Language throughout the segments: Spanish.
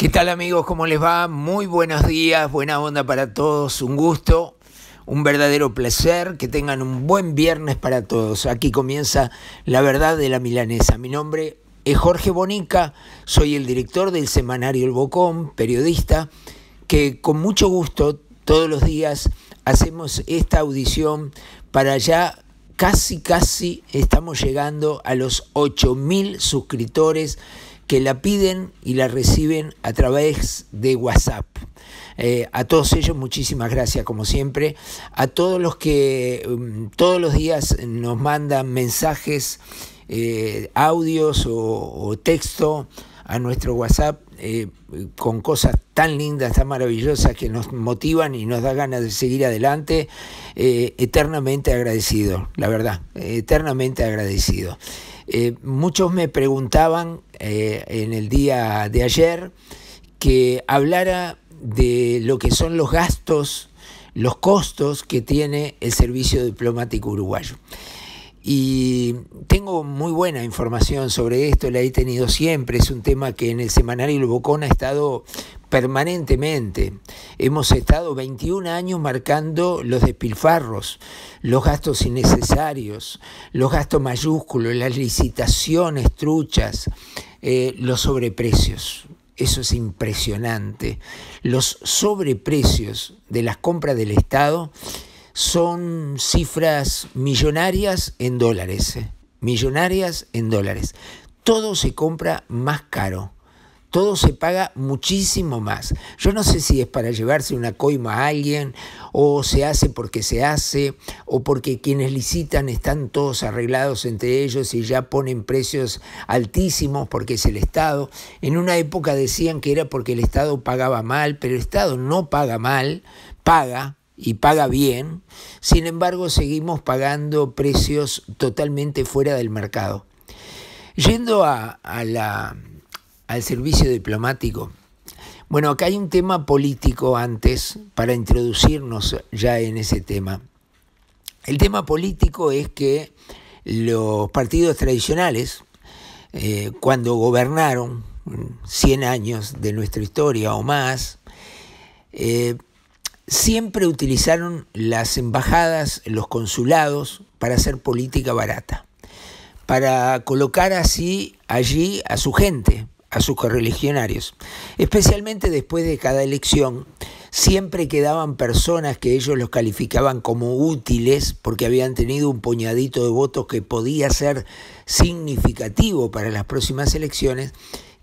¿Qué tal amigos? ¿Cómo les va? Muy buenos días, buena onda para todos, un gusto, un verdadero placer, que tengan un buen viernes para todos. Aquí comienza La Verdad de la Milanesa. Mi nombre es Jorge Bonica, soy el director del semanario El Bocón, periodista, que con mucho gusto todos los días hacemos esta audición para ya casi, casi estamos llegando a los 8.000 suscriptores que la piden y la reciben a través de WhatsApp. Eh, a todos ellos muchísimas gracias como siempre. A todos los que mm, todos los días nos mandan mensajes, eh, audios o, texto a nuestro WhatsApp eh, con cosas tan lindas, tan maravillosas que nos motivan y nos da ganas de seguir adelante. eternamente agradecido, la verdad, eternamente agradecido. Eh, muchos me preguntaban eh, en el día de ayer que hablara de lo que son los gastos, los costos que tiene el servicio diplomático uruguayo y tengo muy buena información sobre esto, la he tenido siempre, es un tema que en el semanario El Bocón ha estado permanentemente. Hemos estado 21 años marcando los despilfarros, los gastos innecesarios, los gastos mayúsculos, las licitaciones truchas, eh, los sobreprecios. Eso es impresionante. Los sobreprecios de las compras del Estado son cifras millonarias en dólares, eh. millonarias en dólares. Todo se compra más caro, todo se paga muchísimo más. Yo no sé si es para llevarse una coima a alguien, o se hace porque se hace, o porque quienes licitan están todos arreglados entre ellos y ya ponen precios altísimos porque es el Estado. En una época decían que era porque el Estado pagaba mal, pero el Estado no paga mal, paga, y paga bien, sin embargo seguimos pagando precios totalmente fuera del mercado. Yendo a, al servicio diplomático, bueno, acá hay un tema político antes para introducirnos ya en ese tema. El tema político es que los partidos tradicionales, eh, cuando gobernaron 100 años de nuestra historia o más, eh, siempre utilizaron las embajadas, los consulados, para hacer política barata, para colocar así allí a su gente, a sus correligionarios. Especialmente después de cada elección, siempre quedaban personas que ellos los calificaban como útiles porque habían tenido un puñadito de votos que podía ser significativo para las próximas elecciones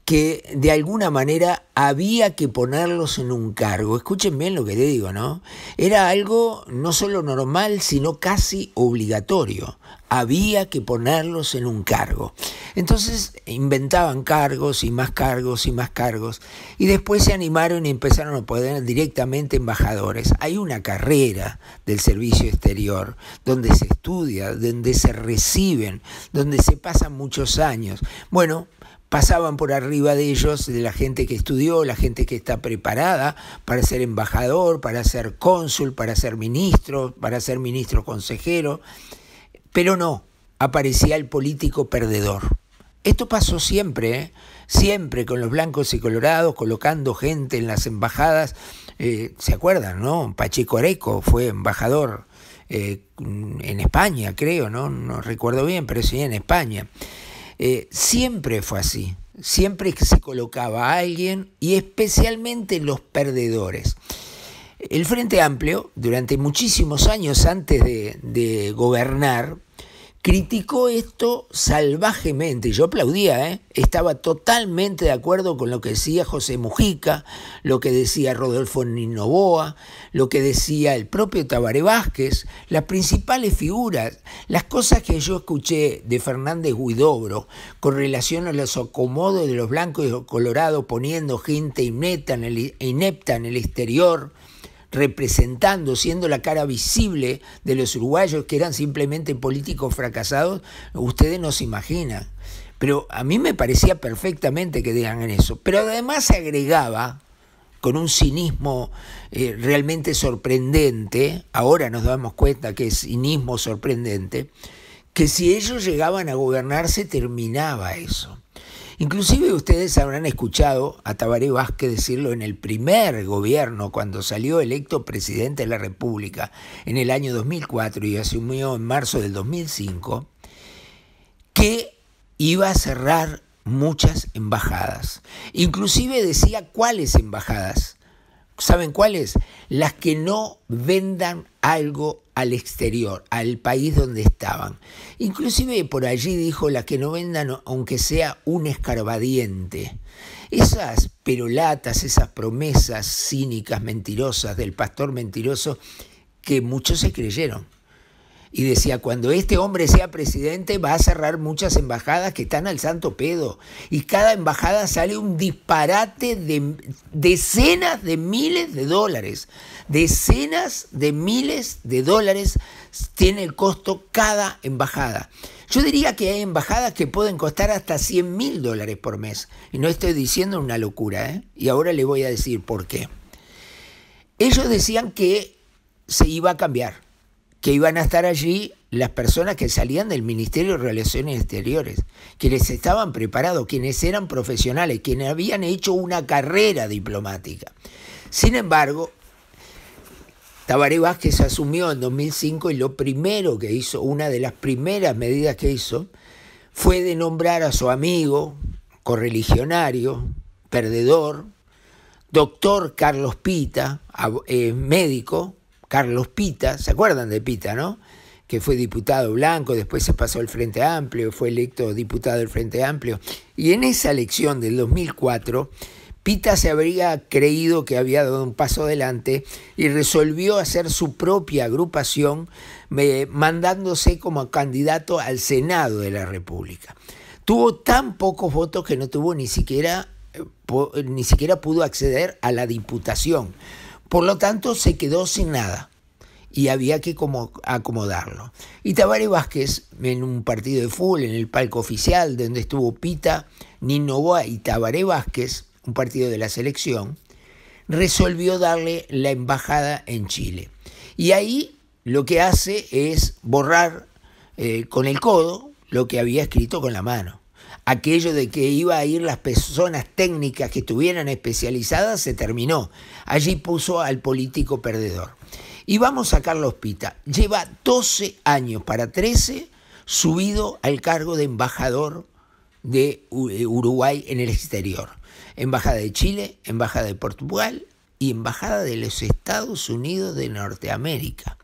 que de alguna manera había que ponerlos en un cargo. Escuchen bien lo que te digo, ¿no? Era algo no solo normal, sino casi obligatorio. Había que ponerlos en un cargo. Entonces inventaban cargos y más cargos y más cargos. Y después se animaron y empezaron a poner directamente embajadores. Hay una carrera del servicio exterior donde se estudia, donde se reciben, donde se pasan muchos años. Bueno, pasaban por arriba de ellos, de la gente que estudió, la gente que está preparada para ser embajador, para ser cónsul, para ser ministro, para ser ministro consejero, pero no, aparecía el político perdedor. Esto pasó siempre, ¿eh? siempre con los blancos y colorados, colocando gente en las embajadas. Eh, ¿Se acuerdan, no? Pacheco Areco fue embajador eh, en España, creo, ¿no? No recuerdo bien, pero sí en España. Eh, siempre fue así. Siempre se colocaba a alguien y especialmente los perdedores. El Frente Amplio, durante muchísimos años antes de gobernar, criticó esto salvajemente. Yo aplaudía, ¿eh? estaba totalmente de acuerdo con lo que decía José Mujica, lo que decía Rodolfo Ninoboa, lo que decía el propio Tabaré Vázquez, las principales figuras, las cosas que yo escuché de Fernández Huidobro con relación a los acomodos de los blancos y los colorados poniendo gente inepta en el exterior representando, siendo la cara visible de los uruguayos que eran simplemente políticos fracasados, ustedes no se imaginan. Pero a mí me parecía perfectamente que digan eso. Pero además se agregaba con un cinismo eh, realmente sorprendente, ahora nos damos cuenta que es cinismo sorprendente, que si ellos llegaban a gobernarse terminaba eso. Inclusive ustedes habrán escuchado a Tabaré Vázquez decirlo en el primer gobierno, cuando salió electo presidente de la República en el año 2004 y asumió en marzo del 2005, que iba a cerrar muchas embajadas. Inclusive decía cuáles embajadas. ¿Saben cuáles? Las que no vendan algo al exterior, al país donde estaban. Inclusive por allí dijo las que no vendan aunque sea un escarbadiente. Esas perolatas, esas promesas cínicas, mentirosas del pastor mentiroso que muchos se creyeron y decía, cuando este hombre sea presidente va a cerrar muchas embajadas que están al santo pedo. Y cada embajada sale un disparate de decenas de miles de dólares. Decenas de miles de dólares tiene el costo cada embajada. Yo diría que hay embajadas que pueden costar hasta 100 mil dólares por mes. Y no estoy diciendo una locura, ¿eh? Y ahora le voy a decir por qué. Ellos decían que se iba a cambiar que iban a estar allí las personas que salían del Ministerio de Relaciones Exteriores, quienes estaban preparados, quienes eran profesionales, quienes habían hecho una carrera diplomática. Sin embargo, Tabaré Vázquez asumió en 2005 y lo primero que hizo, una de las primeras medidas que hizo, fue de nombrar a su amigo, correligionario, perdedor, doctor Carlos Pita, eh, médico, Carlos Pita, ¿se acuerdan de Pita, no? que fue diputado blanco, después se pasó al Frente Amplio, fue electo diputado del Frente Amplio. Y en esa elección del 2004, Pita se habría creído que había dado un paso adelante y resolvió hacer su propia agrupación, mandándose como candidato al Senado de la República. Tuvo tan pocos votos que no tuvo ni siquiera, eh, ni siquiera pudo acceder a la diputación. Por lo tanto, se quedó sin nada y había que como acomodarlo. Y Tabaré Vázquez, en un partido de fútbol, en el palco oficial, donde estuvo Pita, Nino y Tabaré Vázquez, un partido de la selección, resolvió darle la embajada en Chile. Y ahí lo que hace es borrar eh, con el codo lo que había escrito con la mano aquello de que iba a ir las personas técnicas que estuvieran especializadas se terminó. Allí puso al político perdedor. Y vamos a Carlos Pita. Lleva 12 años para 13 subido al cargo de embajador de eh, Uruguay en el exterior. Embajada de Chile, Embajada de Portugal y Embajada de los Estados Unidos de Norteamérica.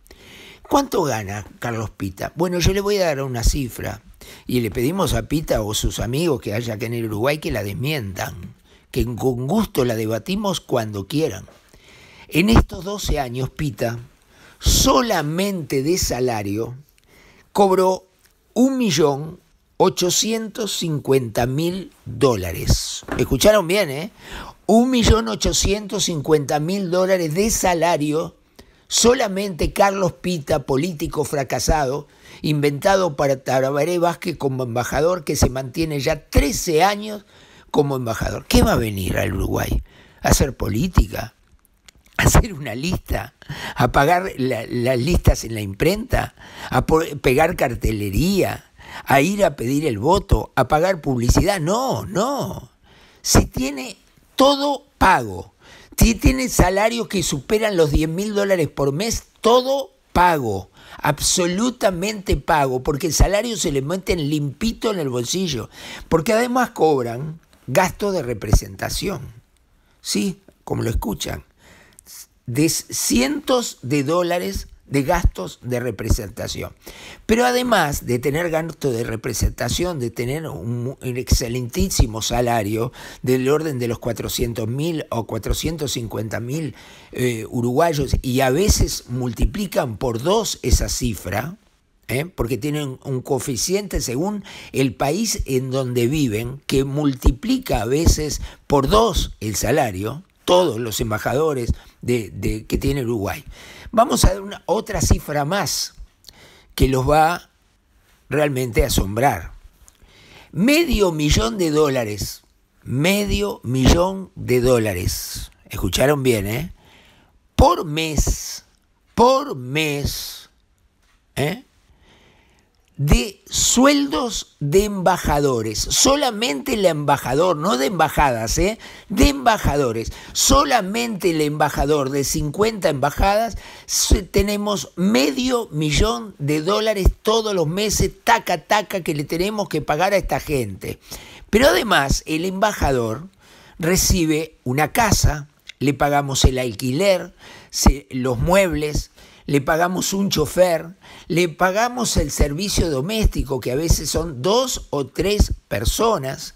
¿Cuánto gana Carlos Pita? Bueno, yo le voy a dar una cifra y le pedimos a Pita o sus amigos que haya aquí en el Uruguay que la desmientan, que con gusto la debatimos cuando quieran. En estos 12 años, Pita, solamente de salario, cobró 1.850.000 dólares. Escucharon bien, ¿eh? 1.850.000 dólares de salario Solamente Carlos Pita, político fracasado, inventado para Tabaré Vázquez como embajador, que se mantiene ya 13 años como embajador. ¿Qué va a venir al Uruguay? hacer política? hacer una lista? ¿A pagar las listas en la imprenta? ¿A pegar cartelería? ¿A ir a pedir el voto? ¿A pagar publicidad? No, no. Se tiene todo pago si tienen salarios que superan los 10 mil dólares por mes, todo pago, absolutamente pago, porque el salario se le mete limpito en el bolsillo, porque además cobran gastos de representación, ¿sí? Como lo escuchan, de cientos de dólares de gastos de representación. Pero además de tener gastos de representación, de tener un, excelentísimo salario del orden de los 400.000 o 450.000 eh, uruguayos y a veces multiplican por dos esa cifra, ¿eh? porque tienen un coeficiente según el país en donde viven, que multiplica a veces por dos el salario, todos los embajadores que tiene Uruguay. Vamos a dar una, otra cifra más que los va realmente a asombrar. Medio millón de dólares. Medio millón de dólares. Escucharon bien, ¿eh? Por mes. Por mes. ¿Eh? de sueldos de embajadores, solamente el embajador, no de embajadas, ¿eh? de embajadores, solamente el embajador de 50 embajadas, tenemos medio millón de dólares todos los meses, taca, taca, que le tenemos que pagar a esta gente. Pero además el embajador recibe una casa, le pagamos el alquiler, los muebles, le pagamos un chofer, le pagamos el servicio doméstico, que a veces son dos o tres personas,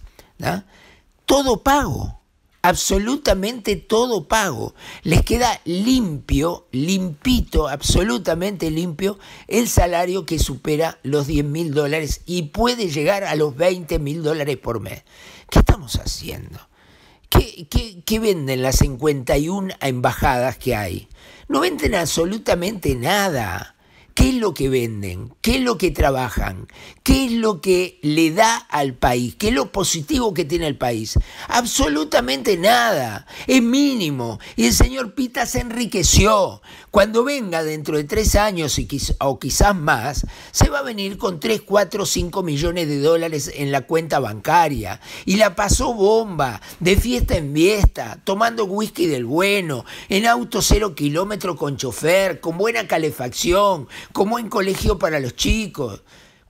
todo pago, absolutamente todo pago. Les queda limpio, limpito, absolutamente limpio, el salario que supera los 10 mil dólares y puede llegar a los 20 mil dólares por mes. ¿Qué estamos haciendo? ¿Qué, qué, venden las 51 embajadas que hay? no venden absolutamente nada qué es lo que venden, qué es lo que trabajan, qué es lo que le da al país, qué es lo positivo que tiene el país. Absolutamente nada, es mínimo. Y el señor Pita se enriqueció. Cuando venga dentro de tres años o quizás más, se va a venir con 3, 4, 5 millones de dólares en la cuenta bancaria. Y la pasó bomba, de fiesta en fiesta, tomando whisky del bueno, en auto cero kilómetro con chofer, con buena calefacción como en colegio para los chicos,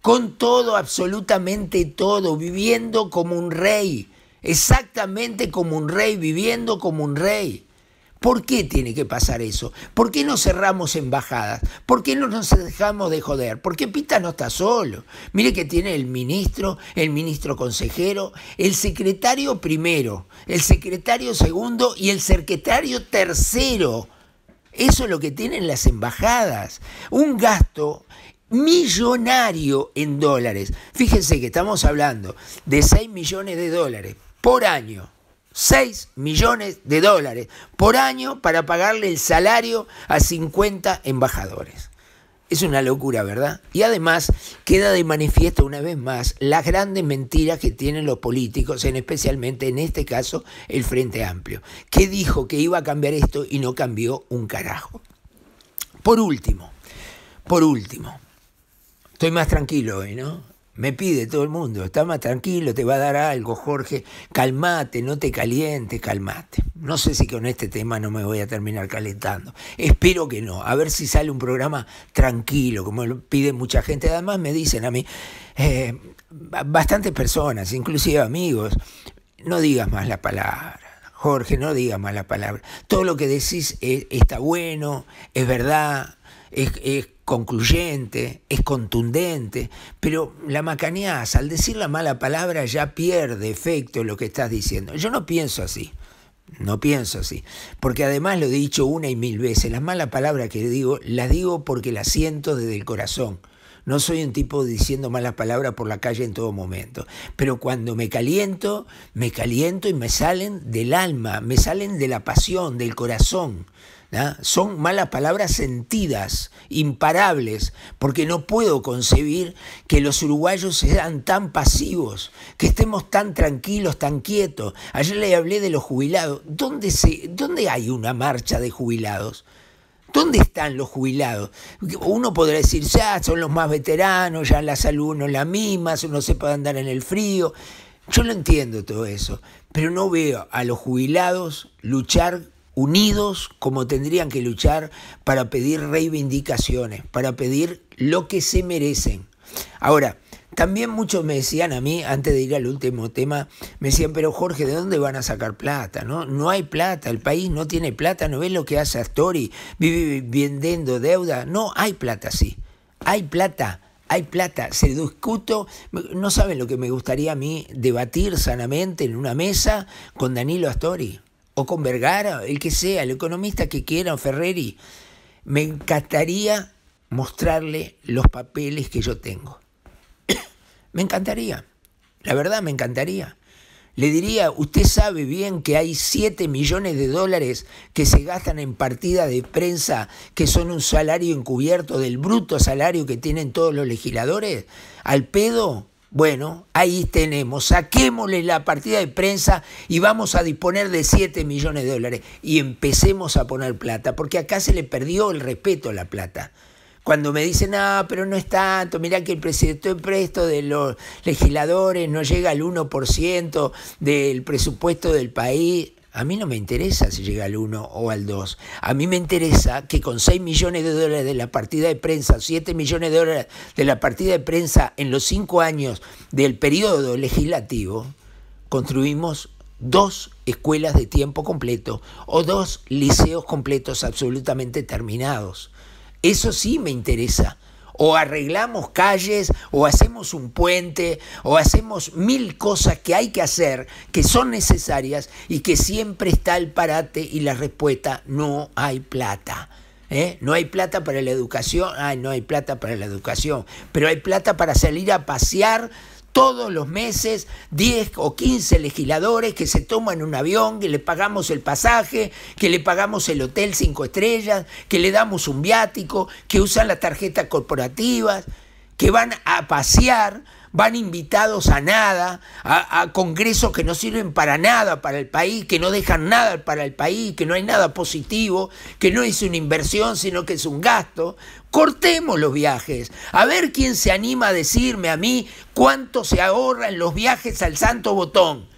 con todo, absolutamente todo, viviendo como un rey, exactamente como un rey, viviendo como un rey. ¿Por qué tiene que pasar eso? ¿Por qué no cerramos embajadas? ¿Por qué no nos dejamos de joder? Porque Pita no está solo. Mire que tiene el ministro, el ministro consejero, el secretario primero, el secretario segundo y el secretario tercero eso es lo que tienen las embajadas. Un gasto millonario en dólares. Fíjense que estamos hablando de 6 millones de dólares por año. 6 millones de dólares por año para pagarle el salario a 50 embajadores. Es una locura, ¿verdad? Y además queda de manifiesto una vez más las grandes mentiras que tienen los políticos, en especialmente en este caso el Frente Amplio, que dijo que iba a cambiar esto y no cambió un carajo. Por último, por último, estoy más tranquilo hoy, ¿no? me pide todo el mundo, está más tranquilo, te va a dar algo, Jorge, calmate, no te calientes, calmate. No sé si con este tema no me voy a terminar calentando. Espero que no, a ver si sale un programa tranquilo, como lo pide mucha gente. Además me dicen a mí, eh, bastantes personas, inclusive amigos, no digas más la palabra. Jorge, no digas más la palabra. Todo lo que decís está bueno, es verdad, es, es concluyente, es contundente, pero la macaneás, al decir la mala palabra ya pierde efecto lo que estás diciendo. Yo no pienso así, no pienso así, porque además lo he dicho una y mil veces, las malas palabras que digo las digo porque las siento desde el corazón. No soy un tipo diciendo malas palabras por la calle en todo momento. Pero cuando me caliento, me caliento y me salen del alma, me salen de la pasión, del corazón. Son malas palabras sentidas, imparables, porque no puedo concebir que los uruguayos sean tan pasivos, que estemos tan tranquilos, tan quietos. Ayer le hablé de los jubilados. ¿Dónde, se, dónde hay una marcha de jubilados? ¿Dónde están los jubilados? Uno podrá decir, ya son los más veteranos, ya la salud no es la misma, uno se puede andar en el frío. Yo lo entiendo todo eso, pero no veo a los jubilados luchar unidos como tendrían que luchar para pedir reivindicaciones, para pedir lo que se merecen. Ahora, también muchos me decían a mí, antes de ir al último tema, me decían, pero Jorge, ¿de dónde van a sacar plata? No, no hay plata, el país no tiene plata, ¿no ves lo que hace Astori? Vive vendiendo deuda. No, hay plata, sí. Hay plata, hay plata. Se discuto, no saben lo que me gustaría a mí debatir sanamente en una mesa con Danilo Astori o con Vergara, el que sea, el economista que quiera, o Ferreri. Me encantaría mostrarle los papeles que yo tengo. me encantaría, la verdad me encantaría. Le diría, usted sabe bien que hay 7 millones de dólares que se gastan en partidas de prensa, que son un salario encubierto del bruto salario que tienen todos los legisladores. Al pedo, bueno, ahí tenemos, saquémosle la partida de prensa y vamos a disponer de 7 millones de dólares y empecemos a poner plata, porque acá se le perdió el respeto a la plata. Cuando me dicen, ah, pero no es tanto, mirá que el presidente de presto de los legisladores no llega al 1% del presupuesto del país, a mí no me interesa si llega al 1 o al 2. A mí me interesa que con 6 millones de dólares de la partida de prensa, 7 millones de dólares de la partida de prensa en los 5 años del periodo legislativo, construimos dos escuelas de tiempo completo o dos liceos completos absolutamente terminados. Eso sí me interesa o arreglamos calles, o hacemos un puente, o hacemos mil cosas que hay que hacer, que son necesarias y que siempre está el parate y la respuesta, no hay plata. ¿eh? No hay plata para la educación, ay, no hay plata para la educación, pero hay plata para salir a pasear todos los meses 10 o 15 legisladores que se toman un avión, que le pagamos el pasaje, que le pagamos el hotel cinco estrellas, que le damos un viático, que usan las tarjetas corporativas, que van a pasear van invitados a nada, a, congresos que no sirven para nada para el país, que no dejan nada para el país, que no hay nada positivo, que no es una inversión, sino que es un gasto. Cortemos los viajes. A ver quién se anima a decirme a mí cuánto se ahorra en los viajes al santo botón.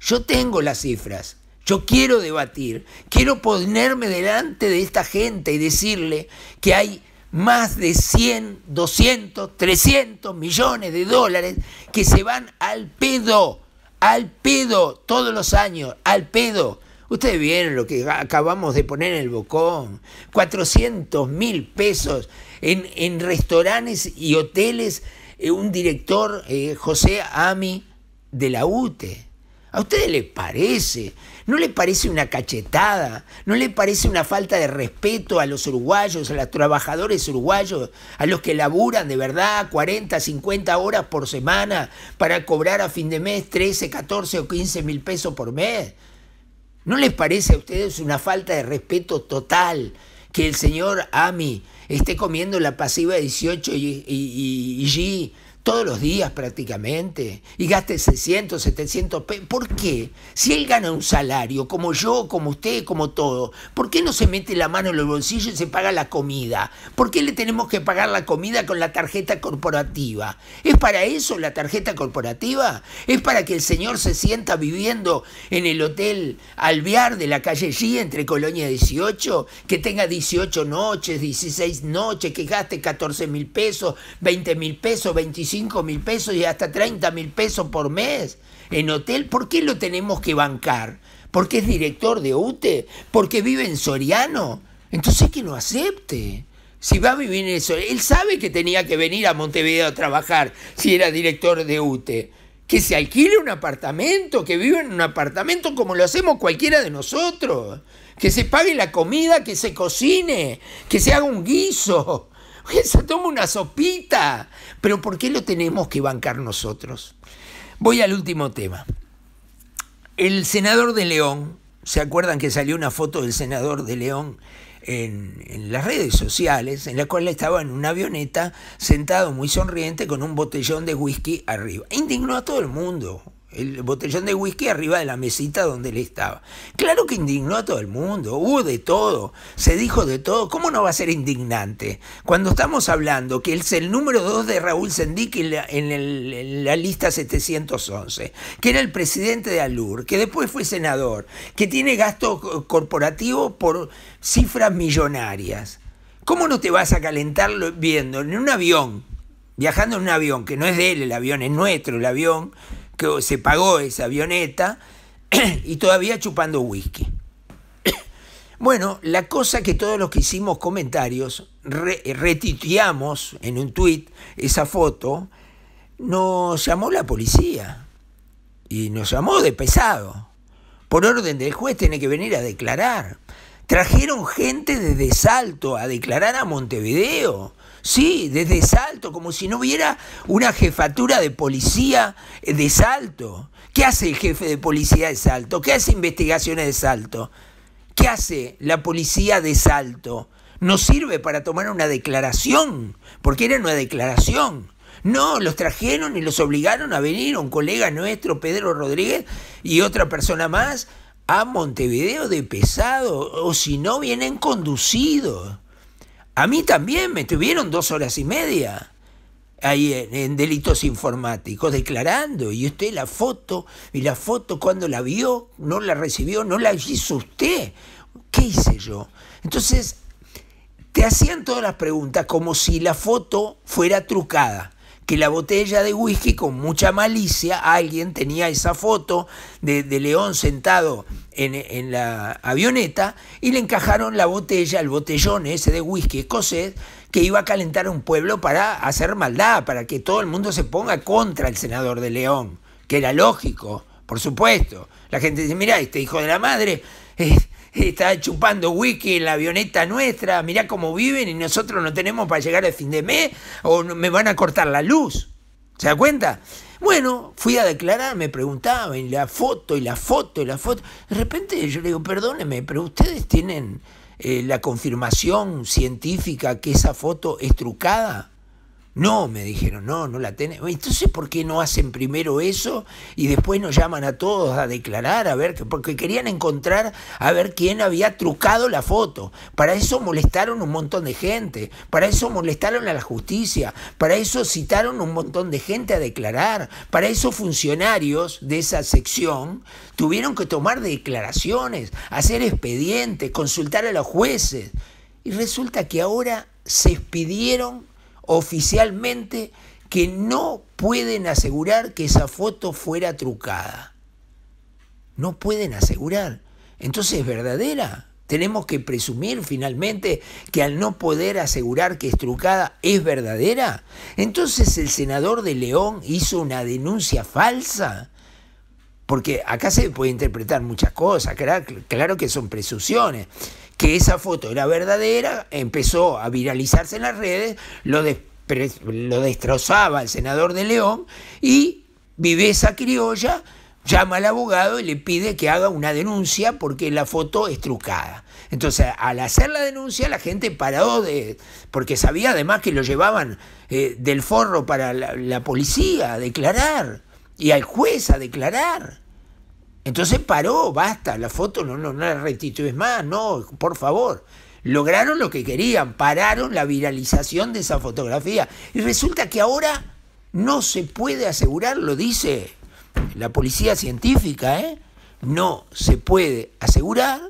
Yo tengo las cifras. Yo quiero debatir, quiero ponerme delante de esta gente y decirle que hay más de 100, 200, 300 millones de dólares que se van al pedo, al pedo todos los años, al pedo. Ustedes vieron lo que acabamos de poner en el bocón, 400 mil pesos en, restaurantes y hoteles, eh, un director, eh, José Ami de la UTE. ¿A ustedes les parece? ¿No les parece una cachetada? ¿No les parece una falta de respeto a los uruguayos, a los trabajadores uruguayos, a los que laburan de verdad 40, 50 horas por semana para cobrar a fin de mes 13, 14 o 15 mil pesos por mes? ¿No les parece a ustedes una falta de respeto total que el señor Ami esté comiendo la pasiva 18 y, y, y G? todos los días prácticamente y gaste 600, 700 pesos. ¿Por qué? Si él gana un salario, como yo, como usted, como todo, ¿por qué no se mete la mano en los bolsillos y se paga la comida? ¿Por qué le tenemos que pagar la comida con la tarjeta corporativa? ¿Es para eso la tarjeta corporativa? ¿Es para que el señor se sienta viviendo en el hotel Alvear de la calle G entre Colonia 18, que tenga 18 noches, 16 noches, que gaste 14 mil pesos, 20 mil pesos, 25 mil pesos y hasta 30 mil pesos por mes en hotel, ¿por qué lo tenemos que bancar? ¿Porque es director de UTE? ¿Porque vive en Soriano? Entonces que lo acepte. Si va a vivir en Soriano, él sabe que tenía que venir a Montevideo a trabajar si era director de UTE. Que se alquile un apartamento, que viva en un apartamento como lo hacemos cualquiera de nosotros. Que se pague la comida, que se cocine, que se haga un guiso se toma una sopita. Pero ¿por qué lo tenemos que bancar nosotros? Voy al último tema. El senador de León, ¿se acuerdan que salió una foto del senador de León en, en, las redes sociales, en la cual estaba en una avioneta, sentado muy sonriente con un botellón de whisky arriba? Indignó a todo el mundo el botellón de whisky arriba de la mesita donde él estaba. Claro que indignó a todo el mundo, hubo de todo, se dijo de todo. ¿Cómo no va a ser indignante? Cuando estamos hablando que es el número dos de Raúl Sendic en la, en la lista 711, que era el presidente de Alur, que después fue senador, que tiene gasto corporativo por cifras millonarias. ¿Cómo no te vas a calentar viendo en un avión, viajando en un avión, que no es de él el avión, es nuestro el avión, que se pagó esa avioneta y todavía chupando whisky. Bueno, la cosa que todos los que hicimos comentarios re en un tuit esa foto, nos llamó la policía y nos llamó de pesado. Por orden del juez tiene que venir a declarar. Trajeron gente desde Salto a declarar a Montevideo. Sí, desde Salto, como si no hubiera una jefatura de policía eh, de Salto. ¿Qué hace el jefe de policía de Salto? ¿Qué hace investigaciones de Salto? ¿Qué hace la policía de Salto? No sirve para tomar una declaración, porque era una declaración. No, los trajeron y los obligaron a venir, un colega nuestro, Pedro Rodríguez, y otra persona más, a Montevideo de pesado, o si no, vienen conducidos. A mí también me tuvieron dos horas y media ahí en, en, delitos informáticos declarando y usted la foto y la foto cuando la vio no la recibió no la hizo usted qué hice yo entonces te hacían todas las preguntas como si la foto fuera trucada que la botella de whisky con mucha malicia, alguien tenía esa foto de, León sentado en, la avioneta y le encajaron la botella, el botellón ese de whisky escocés que iba a calentar un pueblo para hacer maldad, para que todo el mundo se ponga contra el senador de León, que era lógico, por supuesto. La gente dice, mira, este hijo de la madre... Eh, está chupando whisky en la avioneta nuestra, mirá cómo viven y nosotros no tenemos para llegar al fin de mes o me van a cortar la luz. ¿Se da cuenta? Bueno, fui a declarar, me preguntaban, y la foto, y la foto, y la foto. De repente yo le digo, perdóneme, pero ustedes tienen eh, la confirmación científica que esa foto es trucada. No, me dijeron, no, no la tenemos. Entonces, ¿por qué no hacen primero eso y después nos llaman a todos a declarar, a ver, porque querían encontrar a ver quién había trucado la foto? Para eso molestaron un montón de gente, para eso molestaron a la justicia, para eso citaron un montón de gente a declarar, para eso funcionarios de esa sección tuvieron que tomar declaraciones, hacer expedientes, consultar a los jueces. Y resulta que ahora se expidieron oficialmente que no pueden asegurar que esa foto fuera trucada. No pueden asegurar. Entonces es verdadera. Tenemos que presumir finalmente que al no poder asegurar que es trucada es verdadera. Entonces el senador de León hizo una denuncia falsa. Porque acá se puede interpretar muchas cosas, claro, que son presunciones que esa foto era verdadera, empezó a viralizarse en las redes, lo, lo destrozaba el senador de León y esa criolla llama al abogado y le pide que haga una denuncia porque la foto es trucada. Entonces, al hacer la denuncia, la gente paró de. porque sabía además que lo llevaban eh, del forro para la, la policía a declarar y al juez a declarar. Entonces paró, basta, la foto no, no, no la restituyes más, no, por favor. Lograron lo que querían, pararon la viralización de esa fotografía. Y resulta que ahora no se puede asegurar, lo dice la policía científica, ¿eh? no se puede asegurar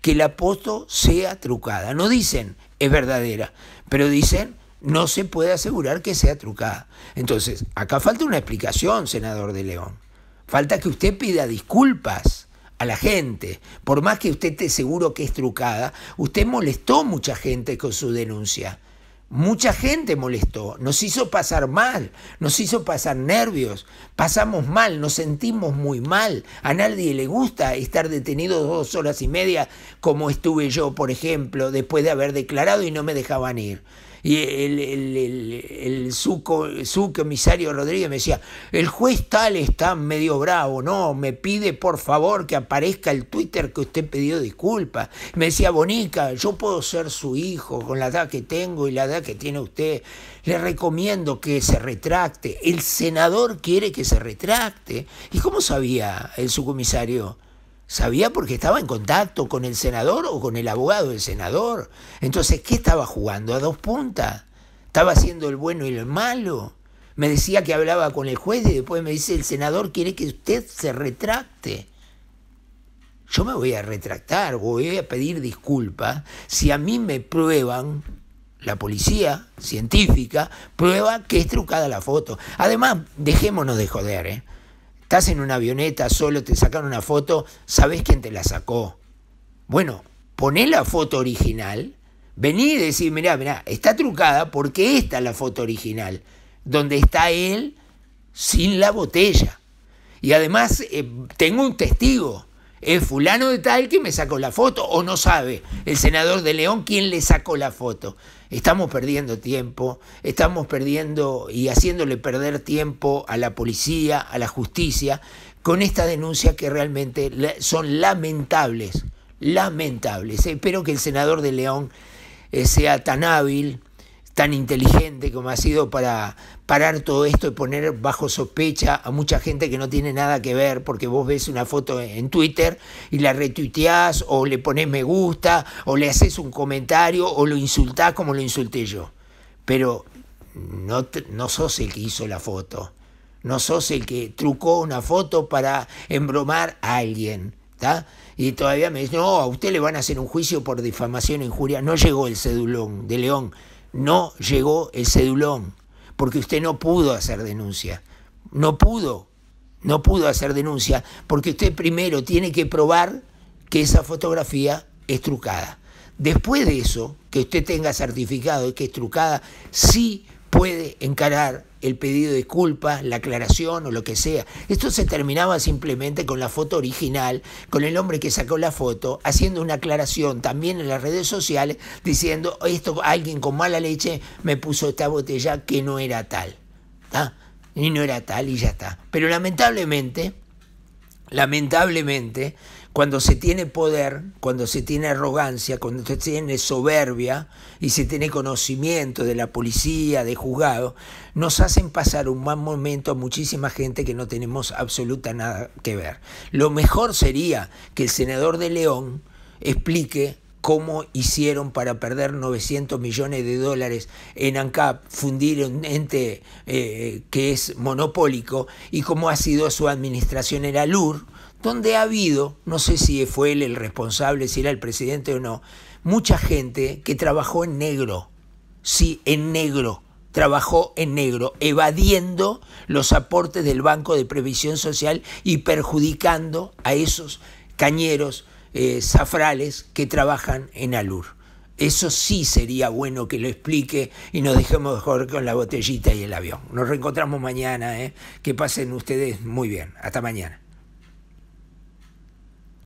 que la foto sea trucada. No dicen es verdadera, pero dicen no se puede asegurar que sea trucada. Entonces, acá falta una explicación, senador de León. Falta que usted pida disculpas a la gente. Por más que usted esté seguro que es trucada, usted molestó mucha gente con su denuncia. Mucha gente molestó, nos hizo pasar mal, nos hizo pasar nervios, pasamos mal, nos sentimos muy mal. A nadie le gusta estar detenido dos horas y media como estuve yo, por ejemplo, después de haber declarado y no me dejaban ir. Y el, el, el, subcomisario Rodríguez me decía, el juez tal está medio bravo, no, me pide por favor que aparezca el Twitter que usted pidió disculpas. Me decía, Bonica, yo puedo ser su hijo con la edad que tengo y la edad que tiene usted. Le recomiendo que se retracte. El senador quiere que se retracte. ¿Y cómo sabía el subcomisario? Sabía porque estaba en contacto con el senador o con el abogado del senador. Entonces, ¿qué estaba jugando? A dos puntas. Estaba haciendo el bueno y el malo. Me decía que hablaba con el juez y después me dice, el senador quiere que usted se retracte. Yo me voy a retractar, voy a pedir disculpas si a mí me prueban la policía científica prueba que es trucada la foto. Además, dejémonos de joder, ¿eh? Estás en una avioneta solo, te sacan una foto, sabes quién te la sacó. Bueno, poné la foto original, vení y decís, mirá, mirá, está trucada porque esta es la foto original, donde está él sin la botella. Y además eh, tengo un testigo, es fulano de tal que me sacó la foto o no sabe el senador de León quién le sacó la foto. Estamos perdiendo tiempo, estamos perdiendo y haciéndole perder tiempo a la policía, a la justicia, con esta denuncia que realmente son lamentables, lamentables. Espero que el senador de León eh, sea tan hábil tan inteligente como ha sido para parar todo esto y poner bajo sospecha a mucha gente que no tiene nada que ver, porque vos ves una foto en Twitter y la retuiteás o le pones me gusta o le haces un comentario o lo insultás como lo insulté yo. Pero no, no sos el que hizo la foto, no sos el que trucó una foto para embromar a alguien. Y todavía me dicen, no, a usted le van a hacer un juicio por difamación e injuria. No llegó el cedulón de León no llegó el cedulón, porque usted no pudo hacer denuncia. No pudo, no pudo hacer denuncia, porque usted primero tiene que probar que esa fotografía es trucada. Después de eso, que usted tenga certificado de que es trucada, sí puede encarar el pedido de disculpas, la aclaración o lo que sea. Esto se terminaba simplemente con la foto original, con el hombre que sacó la foto, haciendo una aclaración también en las redes sociales, diciendo, esto alguien con mala leche me puso esta botella que no era tal. Y no era tal y ya está. Pero lamentablemente, lamentablemente, cuando se tiene poder, cuando se tiene arrogancia, cuando se tiene soberbia y se tiene conocimiento de la policía, de juzgado, nos hacen pasar un mal momento a muchísima gente que no tenemos absoluta nada que ver. Lo mejor sería que el senador de León explique cómo hicieron para perder 900 millones de dólares en ANCAP, fundir un ente eh, que es monopólico, y cómo ha sido su administración en Alur donde ha habido, no sé si fue él el responsable, si era el presidente o no, mucha gente que trabajó en negro, sí, en negro, trabajó en negro, evadiendo los aportes del Banco de Previsión Social y perjudicando a esos cañeros, safrales eh, zafrales que trabajan en Alur. Eso sí sería bueno que lo explique y nos dejemos mejor con la botellita y el avión. Nos reencontramos mañana. Eh. Que pasen ustedes muy bien. Hasta mañana.